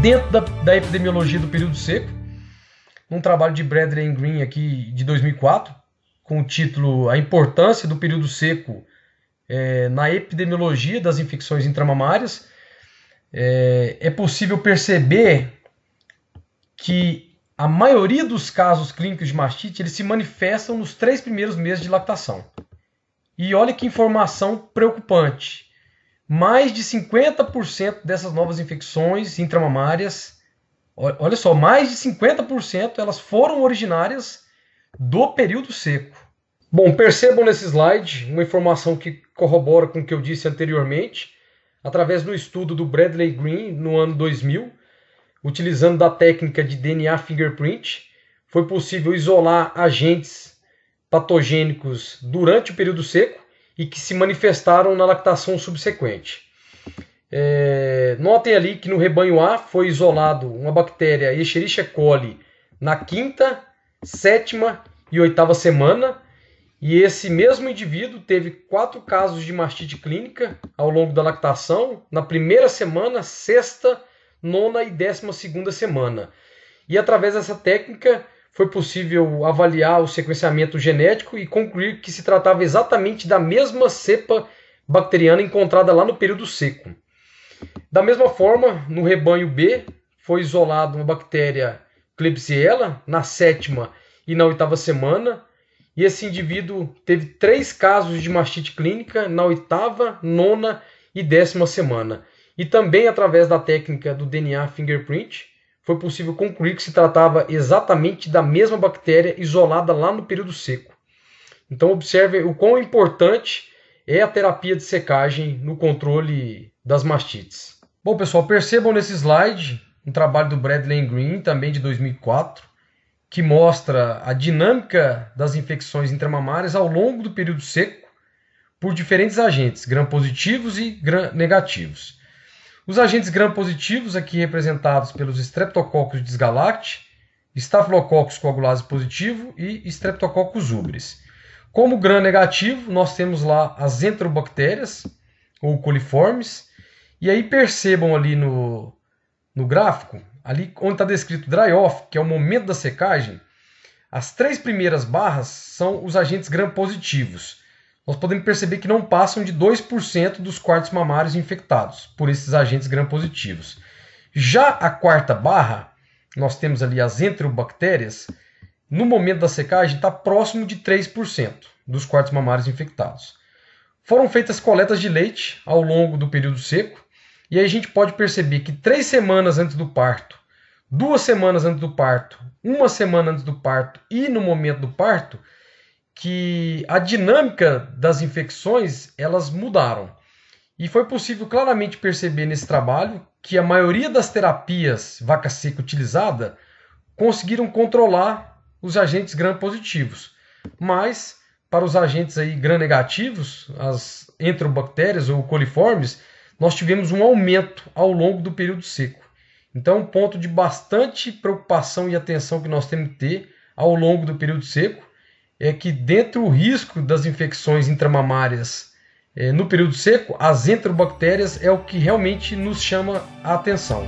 dentro da, da epidemiologia do período seco, num trabalho de Bradley Green aqui de 2004, com o título A Importância do Período Seco é, na Epidemiologia das Infecções Intramamárias, é, é possível perceber que a maioria dos casos clínicos de mastite eles se manifestam nos três primeiros meses de lactação. E olha que informação preocupante mais de 50% dessas novas infecções intramamárias, olha só, mais de 50% elas foram originárias do período seco. Bom, percebam nesse slide uma informação que corrobora com o que eu disse anteriormente, através do estudo do Bradley Green no ano 2000, utilizando da técnica de DNA fingerprint, foi possível isolar agentes patogênicos durante o período seco e que se manifestaram na lactação subsequente. É, notem ali que no rebanho A foi isolado uma bactéria Escherichia coli na quinta, sétima e oitava semana, e esse mesmo indivíduo teve quatro casos de mastite clínica ao longo da lactação, na primeira semana, sexta, nona e décima segunda semana. E através dessa técnica, foi possível avaliar o sequenciamento genético e concluir que se tratava exatamente da mesma cepa bacteriana encontrada lá no período seco. Da mesma forma, no rebanho B foi isolada uma bactéria Klebsiella na sétima e na oitava semana, e esse indivíduo teve três casos de mastite clínica na oitava, nona e décima semana. E também através da técnica do DNA fingerprint, foi possível concluir que se tratava exatamente da mesma bactéria isolada lá no período seco. Então, observe o quão importante é a terapia de secagem no controle das mastites. Bom, pessoal, percebam nesse slide um trabalho do Bradley Green, também de 2004, que mostra a dinâmica das infecções intramamárias ao longo do período seco por diferentes agentes, gram-positivos e gram-negativos. Os agentes gram-positivos, aqui representados pelos Streptococcus desgalacti, Staphylococcus coagulase positivo e Streptococcus ubris. Como gram-negativo, nós temos lá as enterobactérias, ou coliformes, e aí percebam ali no, no gráfico, ali onde está descrito dry-off, que é o momento da secagem, as três primeiras barras são os agentes gram-positivos nós podemos perceber que não passam de 2% dos quartos mamários infectados por esses agentes gram-positivos. Já a quarta barra, nós temos ali as enterobactérias, no momento da secagem está próximo de 3% dos quartos mamários infectados. Foram feitas coletas de leite ao longo do período seco, e aí a gente pode perceber que três semanas antes do parto, duas semanas antes do parto, uma semana antes do parto e no momento do parto, que a dinâmica das infecções elas mudaram. E foi possível claramente perceber nesse trabalho que a maioria das terapias vaca seca utilizada conseguiram controlar os agentes gram positivos, mas para os agentes aí gram negativos, as enterobactérias ou coliformes, nós tivemos um aumento ao longo do período seco. Então, um ponto de bastante preocupação e atenção que nós temos que ter ao longo do período seco é que dentro do risco das infecções intramamárias eh, no período seco, as enterobactérias é o que realmente nos chama a atenção.